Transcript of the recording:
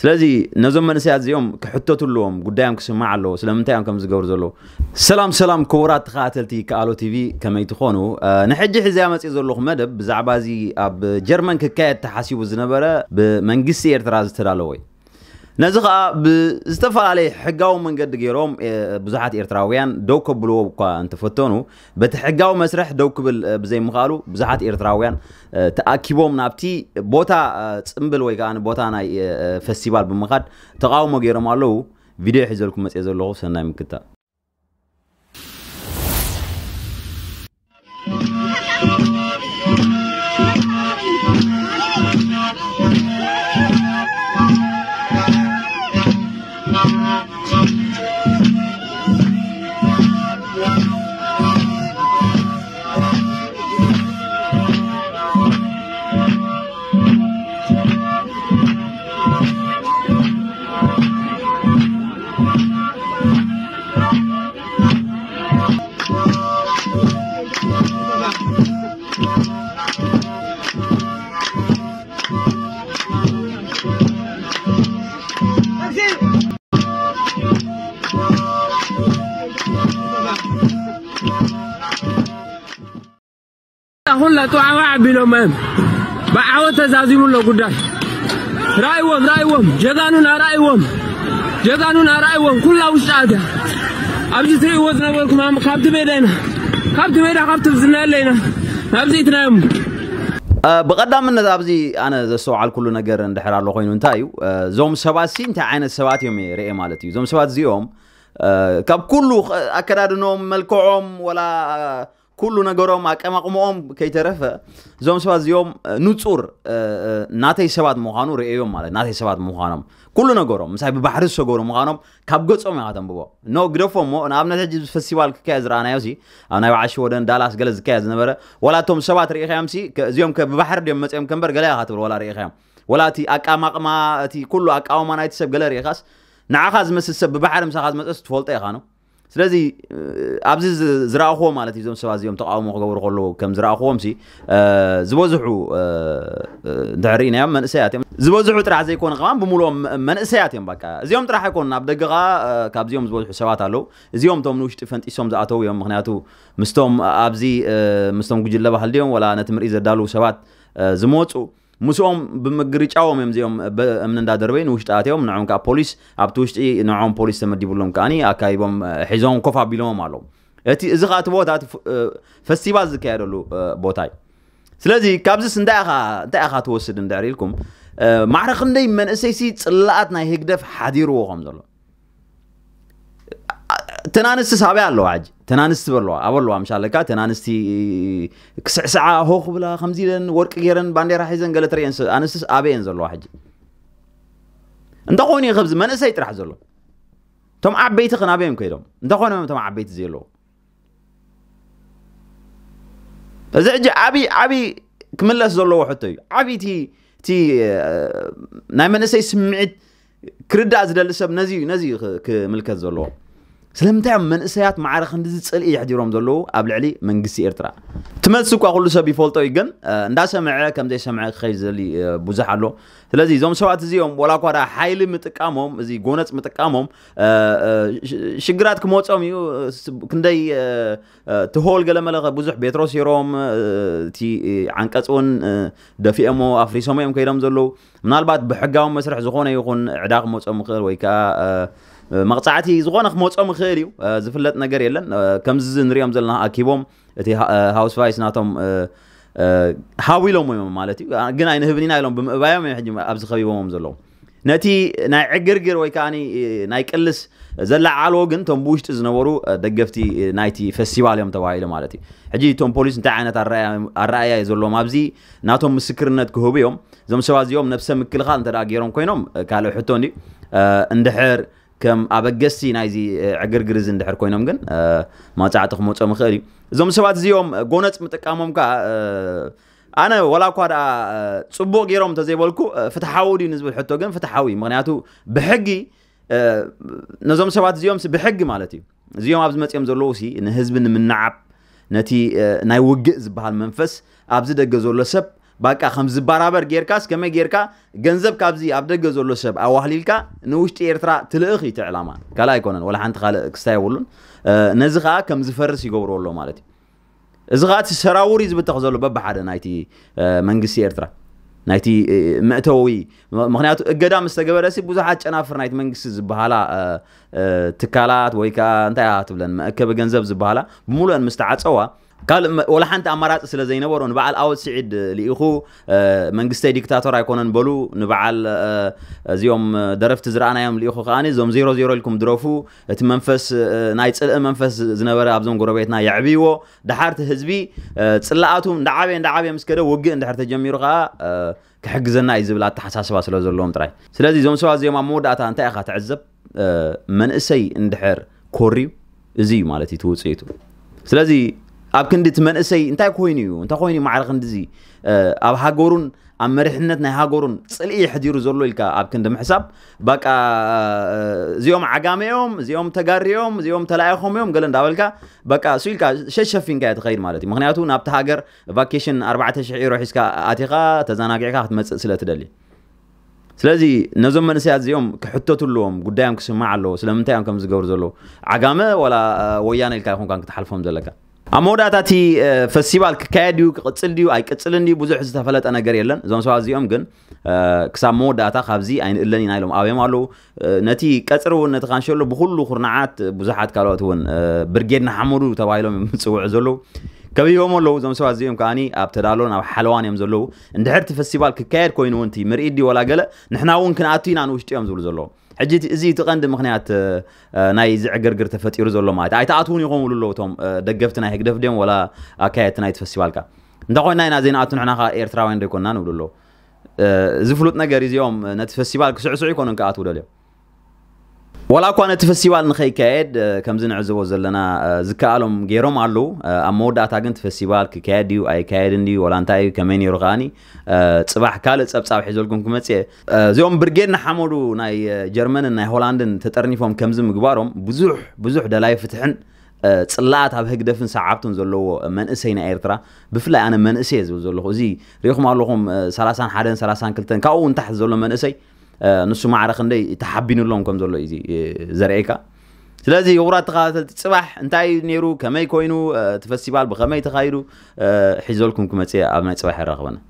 ስለዚ ነዞም መንእሰያት እዚኦም ክሕተትለዎም ጉዳዮም ክስማዕ ኣለዎ ስለምንታይ እዮም ከም ዝገብሩ ዘለዉ ሰላም ሰላም ክቡራት ተኸታተልቲ ከኣሎ ቲቪ ከመይ ትኾኑ ንሕጂ ሕዚ መፅእ ዘለኹ መደብ ብዛዕባ እዚ ኣብ ጀርመን ክካየድ ተሓሲቡ ዝነበረ ብመንግስቲ ኤርትራ ዝተዳለወ እዩ نزخ بزتفالي حقاو من قد جيروم بزحات إيرتراويان دوك بلو قا أنت فتونو بتحقاو مسرح دوك بل بزي مقالو بزحات إيرتراويان تأكيبوم نابتي بوتا تسمبل ويقا أنا بوتا أنا فستيبال بمقاد تقاو مجيرو مالو فيديو حزولكم مسيزولو سنة مكتا Bye. la to awa abino mem ba awo tazazimu lo gudai raiwom raiwom jezanu na raiwom jezanu na raiwom kulla ushada abji tri woz na bol kuma kabti bedena ካብቲ ሜዳ ካብቲ ዝና ኣለና ናብዚ ኢትናዮም ብቐዳምነት ኣብዚ ኣነ ዘስተውዓል ኩሉ ነገር እንድሕር ኣሎ ኮይኑ እንታይ እዩ እዞም ሰባት ሲ እንታይ ዓይነት ሰባት እዮም ርአ ማለት እዩ እዞም ሰባት እዚኦም ካብ ኩሉ ኣከዳድኖም መልክዖም ወላ ኩሉ ነገሮም ኣቀማቕምኦም ከይተረፈ እዞም ሰባት እዚኦም ንፁር ናተይ ሰባት ምዃኑ ርእዮም ማለት ናተይ ሰባት ምዃኖም ኩሉ ነገሮም ምሳይ ብባሕሪ ዝሰገሩ ምዃኖም ካብ ገጾም ኢኻ ተንብቦ ኖ ግደፎም ሞ ንኣብነት ሕጂ ፌስቲቫል ክካየድ ዝረኣናዮ ሲ ኣብ ናይ በዓሺ ወደን ዳላስ ገለ ዝካየድ ዝነበረ ወላቶም ሰባት ርኢኸዮም ሲ እዚኦም ብባሕሪ ድዮም መፅኦም ከንበር ገለ ኢኻ ትብል ወላ ርኢኸዮም ወላ እቲ ኣቃማቕማ እቲ ኩሉ ኣቃወማ ናይቲ ሰብ ገለ ርኢኻስ ንዓኻ ዝመስል ሰብ ብባሕሪ ምሳኻ ዝመፀስ ትፈልጦ ኢኻ ነው ስለዚ ኣብዚ ዝረእኽዎ ማለት እዩ ዞም ሰባ እዚኦም ተቃውሞ ክገብሩ ከለዉ ከም ዝረእኽዎም ዝበዝሑ ድሕሪኢናዮም መንእሰያት እዮም ዝበዝሑ ጥራሕ ዘይኮነ ከማ ብምልኦም መንእሰያት እዮም በቃ እዚኦም ጥራሕ ኣይኮኑ ኣብ ደገ ከዓ ካብዚኦም ዝበዝሑ ሰባት ኣለው እዚኦም ቶም ንውሽጢ ፈንጢሶም ዝኣተው እዮም ምክንያቱ ምስቶም ኣብዚ ምስቶም ጉጅለ ባህል ድዮም ወላ ነቲ ምርኢ ዘዳልዉ ሰባት ዝመፁ مسوم بمقرج أو مم زيهم بمن دا دربين وشت آتيهم نعم كا بوليس أبت وشت نعم بوليس تم دي بلوم كاني أكاي حزام كفا بلوم معلوم أتي إذا خات بوت هات فستيفال زكير لو بوتاي سلازي كابز سن دخا دخا توصل ندعي لكم معرخ ندي من أسيسي تلاتنا هيك دف حديرو وهم دلهم تنانست سابع الله عج تنانست بالله أول الله مش على تنانستي كسع ساعة هو خبلا خمسين ورك جيرن باندي راح يزن قلت ري أنس أبي ينزل الله حج أنت خوني خبز ما نسيت راح زلوا تم عبيت خن بيم كيدهم أنت خوني تم عبيت زيلو إذا أجي أبي أبي كملس زلوا حتى أبي تي تي آه، نايم نسيت سمعت كردا زدل سب نزي نزي كملكت زلوا ስለምንታይ እዮም መንእሰያት ማዕረ ክንዲዚ ፅልኢ ይሕዲሮም ዘለዉ ኣብ ልዕሊ መንግስቲ ኤርትራ ትመልሲ እኳ ኩሉ ሰብ ይፈልጦ እዩ ግን እንዳሰምዐ ከምዘይሰምዐ ክኸይ ዘሊ ብዙሕ ኣሎ ስለዚ እዞም ሰባት እዚኦም ወላ እኳ ዳ ሓይሊ ምጥቃሞም እዚ ጎነፅ ምጥቃሞም ሽግራት ክመፆም እዩ ክንደይ ትሆል ገለመለ ብዙሕ ቤትሮስ ይሮም እቲ ዓንቀፅ እውን ደፊኦሞ ኣፍሪሶሞ እዮም ከይዶም ዘለዉ ምናልባት ብሕጋዊ መስርሕ ዝኾነ ይኹን ዕዳ ክመፆም ይኽእል ወይ ከዓ መቕፃዕቲ ዝኾነ ክመፆ ምኽእል እዩ ዝፍለጥ ነገር የለን ከምዚ ንሪኦም ዘለና ኣኪቦም እቲ ሃውስ ቫይስ ናቶም ሃዊሎም እዮም ማለት እዩ ግን ኣይንህብኒና ኢሎም ብምእባዮም እዮም ሕጂ ኣብዚ ከቢቦሞም ዘለዉ ነቲ ናይ ዕግርግር ወይ ከዓ ናይ ቅልስ ዘለዓልዎ ግን እቶም ብውሽጢ ዝነበሩ ደገፍቲ ናይቲ ፌስቲቫል እዮም ተባሂሉ ማለት እዩ ሕጂ እቶም ፖሊስ እንታይ ዓይነት ኣረኣያ እዩ ዘለዎም ኣብዚ ናቶም ምስክርነት ክህቡ እዮም እዞም ሰባ እዚኦም ነብሰ ምክልኻል እንተ ጌሮም ኮይኖም ካልእ ሕቶ እንዲ እንድሕር ከም ኣበገስቲ ናይዚ ዕግርግር እዚ እንድሕር ኮይኖም ግን ማፃዕቲ ክመፆም ይኽእል እዩ እዞም ሰባት እዚኦም ጎነፅ ምጥቃሞም ከዓ ኣነ ወላ እኳ ደኣ ፅቡቅ ገይሮም እንተዘይበልኩ ፍትሓዊ ድዩ ንዝብል ሕቶ ግን ፍትሓዊ ምክንያቱ ብሕጊ ነዞም ሰባት እዚኦም ብሕጊ ማለት እዩ እዚኦም ኣብዚ መፅኦም ዘለዉ ንህዝቢ ንምናዓብ ነቲ ናይ ውግእ ዝበሃል መንፈስ ኣብዚ ደገ ዘሎ ሰብ باكا خمس برابر جيركاس كما جيركا جنزب كابزي عبد الجزول للشب أو أهليلكا نوش تيرترا تلأخي تعلمان كلا يكونن ولا حنت خالق كستاي ولن آه كم زفرس يجوروا له مالتي زغات سراوري زبتخزلو ببحر نايتي آه منجس إيرترا ናይቲ መእተዊ ምክንያቱ እገዳ ምስ ተገበረ ሲ ብዙሓት ጨናፍር ናይቲ መንግስቲ ዝበሃላ ትካላት ወይ ከዓ እንታይ እያ ትብለን መእከቢ ገንዘብ ዝበሃላ قال ولا حنت امارات سلا زينبر ونبعل اول سعيد آه، لاخو آه، منغستي ديكتاتور ايكونن بلو نبعل آه، زيوم درفت أنا يوم لاخو خاني زوم زيرو زيرو لكم دروفو ات منفس ناي صلء منفس زنبر ابزون غروبيتنا يعبيو دحارت حزبي صلاتهم دعابي دعابي مسكده وغ دحارت جميرو خا كحجزنا اي زبلا تحساسوا سلا زلوم تراي سلا زيوم سوا زيوم امودات انت اخا تعزب من اسي اندحر كوري زي مالتي توصيتو سلازي ኣብ ክንዲ እቲ መንእሰይ እንታይ ኮይኑ እዩ እንታይ ኮይኑ እዩ ማዕረ ክንዲ እዚ ኣብ ሃገሩን ኣብ መሪሕነት ናይ ሃገሩን ፅልኢ ሕዲሩ ዘሎ ኢልካ ኣብ ክንዲ ምሕሳብ በቃ እዚኦም ዓጋመዮም እዚኦም ተጋሪዮም እዚኦም ተላኢኾም እዮም ገለ እንዳበልካ በቃ እሱ ኢልካ ሸሸፊንካ እየ ትኸይድ ማለት እዩ ምክንያቱ ናብቲ ሃገር ቫኬሽን 4,000 ዒሮ ሒዝካ ኣቲኻ ተዘናጊዕካ ክትመፅእ ስለ ትደሊ ስለዚ ነዞም መንእሰያት እዚኦም ክሕተቱ ኣለዎም ጉዳዮም ክስማዕ ኣለዎ ስለምንታይ እዮም ከም ዝገብሩ ዘለዉ ዓጋመ ወላ ወያነ ኢልካ ይኹንካ ክትሓልፎም ዘለካ أمودا تاتي فستيفال كاديو كتسل ديو أي كتسل ديو بزح استفلت أنا جريلن زمان سواء زيوم جن كسا مودا تا خابزي أين إلا ني نايلوم أبي مالو نتي كترو نتغانشولو بخلو خرناعات بزحات كالوات هون برجيرنا حمورو تبايلو مسوع زولو كبي يوم لو زمان سواء زيوم كاني أبتدالون أو حلوان يوم زولو اندهرت فستيفال كاير كوين ونتي مريدي ولا قلة نحنا ون كناتينا نوشتي يوم زولو ሕጂ እዚ እቲ ቀንዲ ምክንያት ናይ ዝዕግርግር ተፈጢሩ ዘሎ ማለት ኣይተኣትውን ይኾም ብሉ ኣለዉ እቶም ደገፍቲ ናይ ህግደፍ ድዮም ወላ ኣካየድቲ ናይቲ ፈስቲቫልካ እንተኮይና ኢና ዘይንኣቱ ንሕና ከዓ ኤርትራውያን ዶይኮንና ንብሉ ኣለዉ ዝፍሉጥ ነገር እዚኦም ነቲ ፈስቲቫል ክስዕስዑ ይኮኑን ክኣትው ደልዮም ولكن فسيوال نخي كايد آه، كمزن عزوز زلنا آه، زكالهم جيروم علو آه، أمور ده تاجن فسيوال ككاديو أي كايدندي ولا أنتي كمان يرغاني صباح كالة صب صباح حزولكم كم تسي زيهم برجين حمرو ناي جرمن ناي هولندا تترني فهم كمزن مقبارهم بزح بزح ده لا يفتحن تصلعت على هيك دفن ساعاتهم زلوا من اسينا ايرترا بفلا انا من اسي زلوا زي ريخم علوهم ثلاثان حدا ثلاثان كلتن كاو انتح زلوا من اسي نسو ما عرق اندي تحبينو لون كم زولو ايزي زرعيكا سلازي يورات تقاتل تصبح انتاي نيرو كمي كوينو تفسيبال بخمي تخايرو حيزولكم كمتيا عبنا تصبح الرغبانه